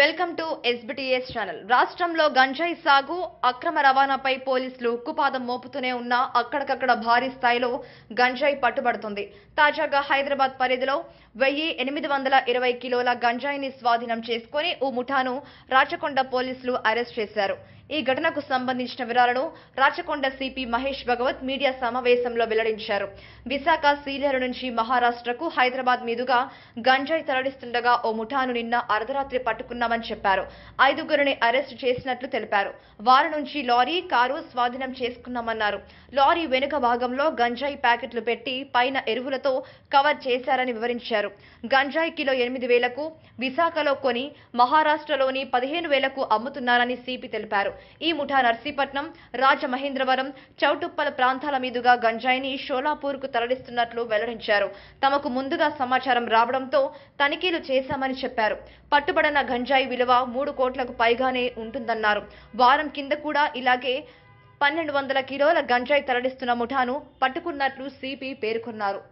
welcome to SBTS channel రాష్ట్రంలో గంజాయి సాగు అక్రమ రవాణాపై పోలీసులు ఉక్కుపాదం మోపుతూనే ఉన్నా అక్కడికక్కడ భారీ స్థాయిలో గంజాయి పట్టుబడుతుంది తాజాగా హైదరాబాద్ పరిధిలో వెయ్యి ఎనిమిది వందల ఇరవై కిలోల గంజాయిని స్వాధీనం చేసుకుని ఓ ముఠాను రాచకొండ పోలీసులు అరెస్ట్ చేశారు ఈ ఘటనకు సంబంధించిన వివరాలను రాచకొండ సిపి మహేష్ భగవత్ మీడియా సమావేశంలో వెల్లడించారు విశాఖ సీలేరు నుంచి మహారాష్ట్రకు హైదరాబాద్ మీదుగా గంజాయి తరలిస్తుండగా ఓ ముఠాను నిన్న అర్ధరాత్రి పట్టుకున్నామని చెప్పారు ఐదుగురిని అరెస్టు చేసినట్లు తెలిపారు వారి నుంచి లారీ కారు స్వాధీనం చేసుకున్నామన్నారు లారీ వెనుక భాగంలో గంజాయి ప్యాకెట్లు పెట్టి పైన ఎరువులతో కవర్ చేశారని వివరించారు గంజాయి కిలో ఎనిమిది వేలకు విశాఖలో కొని మహారాష్ట్రలోని పదిహేను వేలకు అమ్ముతున్నారని సిపి తెలిపారు ఈ ముఠా నర్సీపట్నం రాజమహేంద్రవరం చౌటుప్పల ప్రాంతాల మీదుగా గంజాయిని షోలాపూర్ కు తరలిస్తున్నట్లు వెల్లడించారు తమకు ముందుగా సమాచారం రావడంతో తనిఖీలు చేశామని చెప్పారు పట్టుబడిన గంజాయి విలువ మూడు కోట్లకు పైగానే ఉంటుందన్నారు వారం కింద కూడా ఇలాగే పన్నెండు వందల కిలోల గంజాయి తరలిస్తున్న ముఠాను పట్టుకున్నట్లు సిపి పేర్కొన్నారు